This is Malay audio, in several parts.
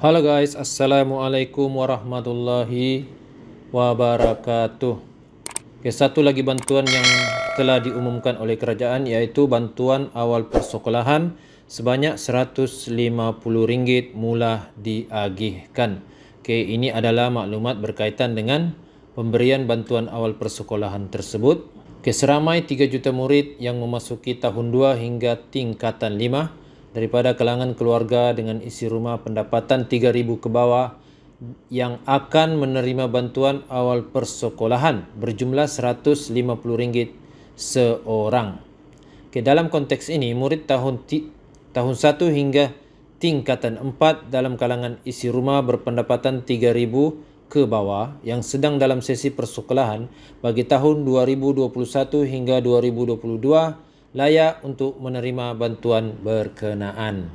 Halo guys, Assalamualaikum warahmatullahi wabarakatuh Oke, Satu lagi bantuan yang telah diumumkan oleh kerajaan iaitu bantuan awal persekolahan sebanyak RM150 mula diagihkan Oke, Ini adalah maklumat berkaitan dengan pemberian bantuan awal persekolahan tersebut Oke, Seramai 3 juta murid yang memasuki tahun 2 hingga tingkatan 5 daripada kalangan keluarga dengan isi rumah pendapatan 3000 ke bawah yang akan menerima bantuan awal persekolahan berjumlah 150 ringgit seorang. Okay, dalam konteks ini, murid tahun t- tahun 1 hingga tingkatan 4 dalam kalangan isi rumah berpendapatan 3000 ke bawah yang sedang dalam sesi persekolahan bagi tahun 2021 hingga 2022 layak untuk menerima bantuan berkenaan.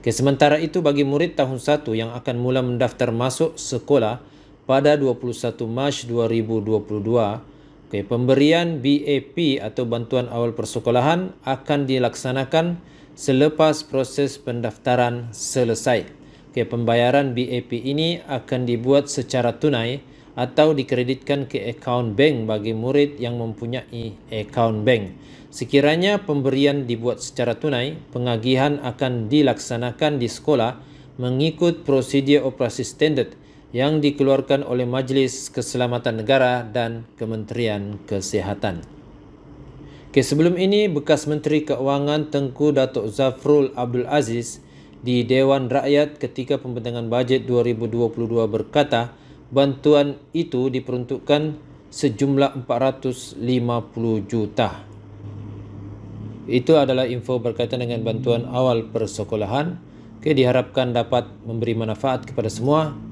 Okay, sementara itu bagi murid tahun 1 yang akan mula mendaftar masuk sekolah pada 21 Mac 2022, okay, pemberian BAP atau bantuan awal persekolahan akan dilaksanakan selepas proses pendaftaran selesai. Okay, pembayaran BAP ini akan dibuat secara tunai atau dikreditkan ke akaun bank bagi murid yang mempunyai akaun bank. Sekiranya pemberian dibuat secara tunai, pengagihan akan dilaksanakan di sekolah mengikut prosedur operasi standard yang dikeluarkan oleh Majlis Keselamatan Negara dan Kementerian Kesihatan. Okay, sebelum ini, bekas Menteri Keuangan Tengku Datuk Zafrul Abdul Aziz di Dewan Rakyat ketika pembentangan bajet 2022 berkata, bantuan itu diperuntukkan sejumlah 450 juta. Itu adalah info berkaitan dengan bantuan awal persekolahan. Okay, diharapkan dapat memberi manfaat kepada semua.